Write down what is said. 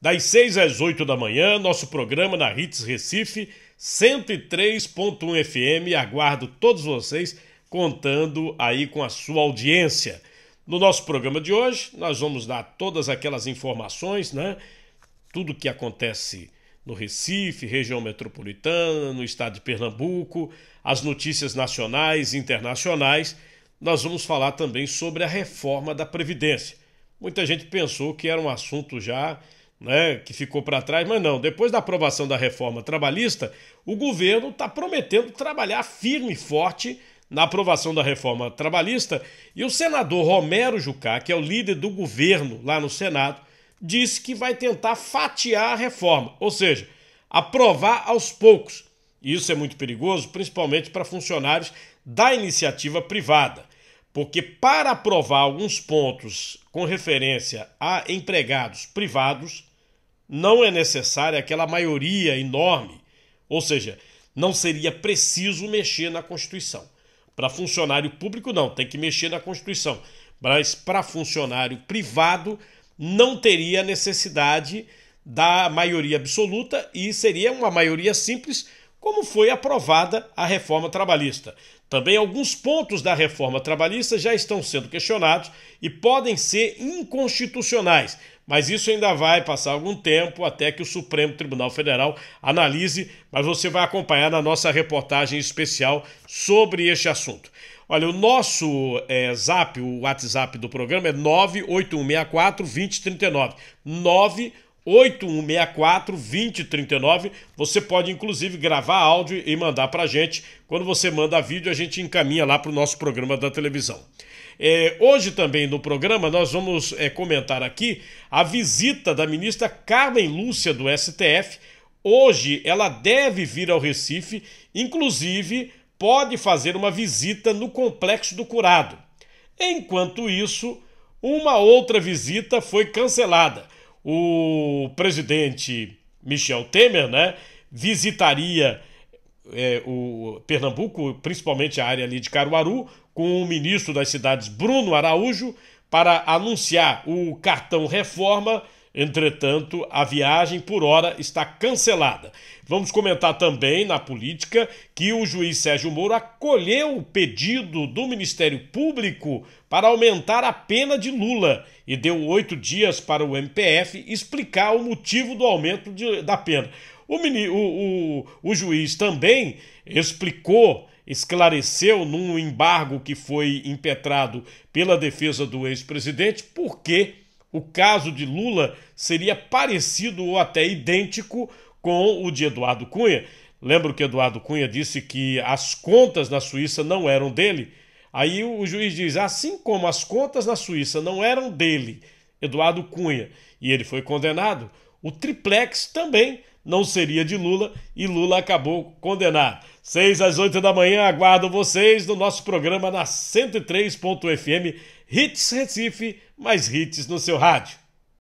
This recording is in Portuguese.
Das 6 às 8 da manhã, nosso programa na Hits Recife 103.1 FM. Aguardo todos vocês contando aí com a sua audiência. No nosso programa de hoje, nós vamos dar todas aquelas informações, né? Tudo que acontece no Recife, região metropolitana, no estado de Pernambuco, as notícias nacionais e internacionais. Nós vamos falar também sobre a reforma da Previdência. Muita gente pensou que era um assunto já né, que ficou para trás, mas não, depois da aprovação da reforma trabalhista, o governo está prometendo trabalhar firme e forte na aprovação da reforma trabalhista e o senador Romero Jucá, que é o líder do governo lá no Senado, disse que vai tentar fatiar a reforma, ou seja, aprovar aos poucos. E isso é muito perigoso, principalmente para funcionários da iniciativa privada porque para aprovar alguns pontos com referência a empregados privados, não é necessária aquela maioria enorme, ou seja, não seria preciso mexer na Constituição. Para funcionário público, não, tem que mexer na Constituição. Mas para funcionário privado, não teria necessidade da maioria absoluta e seria uma maioria simples como foi aprovada a reforma trabalhista. Também alguns pontos da reforma trabalhista já estão sendo questionados e podem ser inconstitucionais, mas isso ainda vai passar algum tempo até que o Supremo Tribunal Federal analise, mas você vai acompanhar na nossa reportagem especial sobre este assunto. Olha, o nosso é, zap, o WhatsApp do programa é 98164 2039. 98164 8164 2039. Você pode inclusive gravar áudio e mandar para a gente. Quando você manda vídeo, a gente encaminha lá para o nosso programa da televisão. É, hoje também no programa nós vamos é, comentar aqui a visita da ministra Carmen Lúcia do STF. Hoje ela deve vir ao Recife, inclusive pode fazer uma visita no Complexo do Curado. Enquanto isso, uma outra visita foi cancelada o presidente Michel Temer né, visitaria é, o Pernambuco, principalmente a área ali de Caruaru, com o ministro das cidades Bruno Araújo, para anunciar o cartão reforma Entretanto, a viagem por hora está cancelada. Vamos comentar também na política que o juiz Sérgio Moro acolheu o pedido do Ministério Público para aumentar a pena de Lula e deu oito dias para o MPF explicar o motivo do aumento de, da pena. O, mini, o, o, o juiz também explicou esclareceu num embargo que foi impetrado pela defesa do ex-presidente por que o caso de Lula seria parecido ou até idêntico com o de Eduardo Cunha. Lembro que Eduardo Cunha disse que as contas na Suíça não eram dele? Aí o juiz diz: assim como as contas na Suíça não eram dele, Eduardo Cunha, e ele foi condenado, o triplex também não seria de Lula e Lula acabou condenado. 6 às 8 da manhã, aguardo vocês no nosso programa na 103.fm Hits Recife, mais hits no seu rádio.